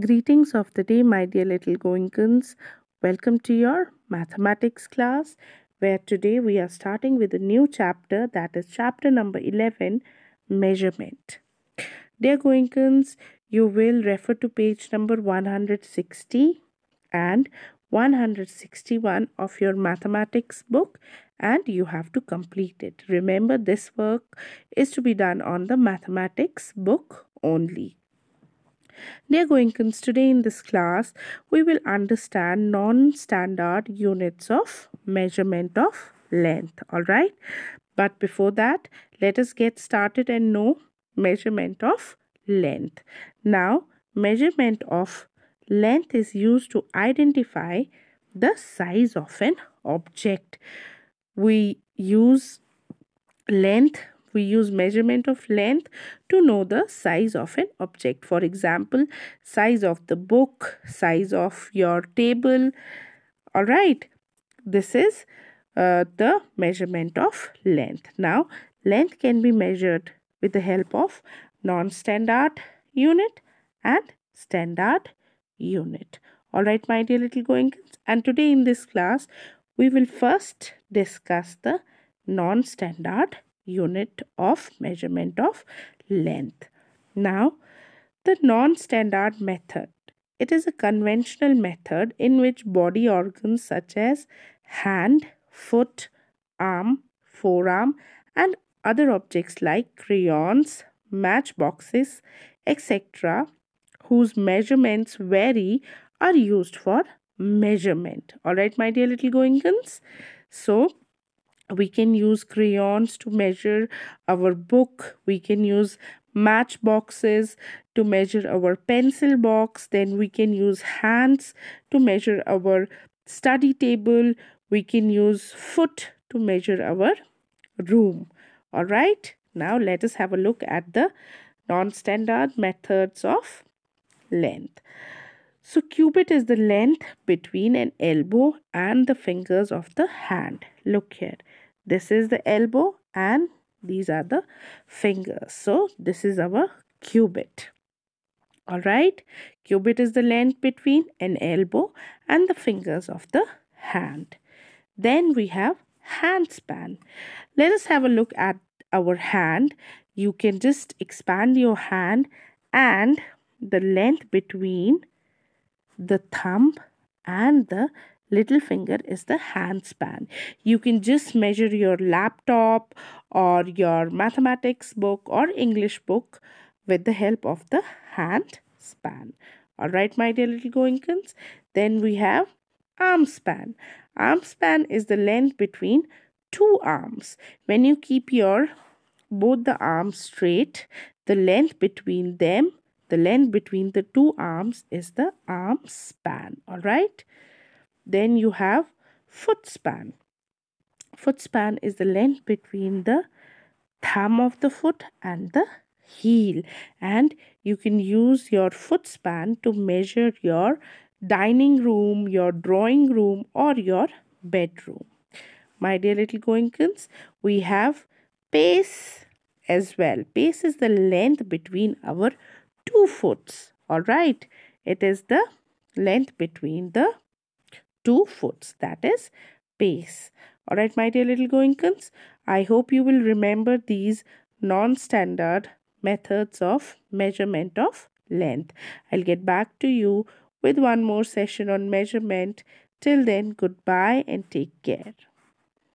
Greetings of the day, my dear little Goinkins. Welcome to your mathematics class, where today we are starting with a new chapter that is chapter number 11 measurement. Dear Goinkins, you will refer to page number 160 and 161 of your mathematics book and you have to complete it. Remember, this work is to be done on the mathematics book only. Dear Goinkins, today in this class, we will understand non-standard units of measurement of length, alright? But before that, let us get started and know measurement of length. Now, measurement of length is used to identify the size of an object. We use length we use measurement of length to know the size of an object. For example, size of the book, size of your table. All right, this is uh, the measurement of length. Now, length can be measured with the help of non-standard unit and standard unit. Alright my dear little goingkins and today in this class we will first discuss the non-standard unit of measurement of length. Now, the non-standard method. It is a conventional method in which body organs such as hand, foot, arm, forearm and other objects like crayons, matchboxes, etc. whose measurements vary are used for measurement. Alright my dear little goingans. So we can use crayons to measure our book we can use match boxes to measure our pencil box then we can use hands to measure our study table we can use foot to measure our room all right now let us have a look at the non-standard methods of length so cubit is the length between an elbow and the fingers of the hand look here this is the elbow and these are the fingers. So this is our cubit. Alright, cubit is the length between an elbow and the fingers of the hand. Then we have hand span. Let us have a look at our hand. You can just expand your hand and the length between the thumb and the little finger is the hand span. You can just measure your laptop or your mathematics book or English book with the help of the hand span. Alright, my dear little goinkins. Then we have arm span. Arm span is the length between two arms. When you keep your both the arms straight, the length between them, the length between the two arms is the arm span. Alright. Then you have foot span. Foot span is the length between the thumb of the foot and the heel and you can use your foot span to measure your dining room, your drawing room or your bedroom. My dear little goinkins, we have pace as well. Pace is the length between our two foots. Alright, it is the length between the two foots that is pace all right my dear little goinkins i hope you will remember these non-standard methods of measurement of length i'll get back to you with one more session on measurement till then goodbye and take care